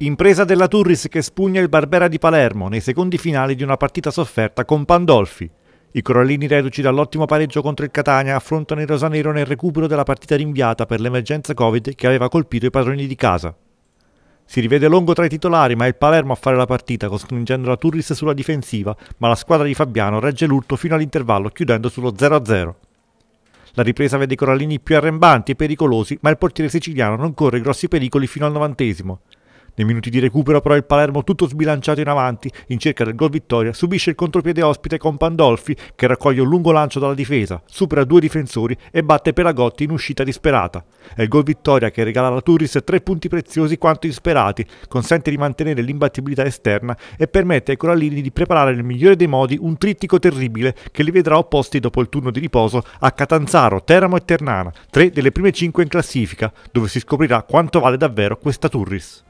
Impresa della Turris che spugna il Barbera di Palermo nei secondi finali di una partita sofferta con Pandolfi. I Corallini reduci dall'ottimo pareggio contro il Catania affrontano il Rosanero nel recupero della partita rinviata per l'emergenza Covid che aveva colpito i padroni di casa. Si rivede lungo tra i titolari, ma è il Palermo a fare la partita, costringendo la Turris sulla difensiva, ma la squadra di Fabiano regge l'urto fino all'intervallo, chiudendo sullo 0-0. La ripresa vede i Corallini più arrembanti e pericolosi, ma il portiere siciliano non corre grossi pericoli fino al novantesimo. Nei minuti di recupero però il Palermo tutto sbilanciato in avanti, in cerca del gol vittoria, subisce il contropiede ospite con Pandolfi che raccoglie un lungo lancio dalla difesa, supera due difensori e batte Pelagotti in uscita disperata. È il gol vittoria che regala alla Turris tre punti preziosi quanto insperati, consente di mantenere l'imbattibilità esterna e permette ai corallini di preparare nel migliore dei modi un trittico terribile che li vedrà opposti dopo il turno di riposo a Catanzaro, Teramo e Ternana, tre delle prime cinque in classifica, dove si scoprirà quanto vale davvero questa Turris.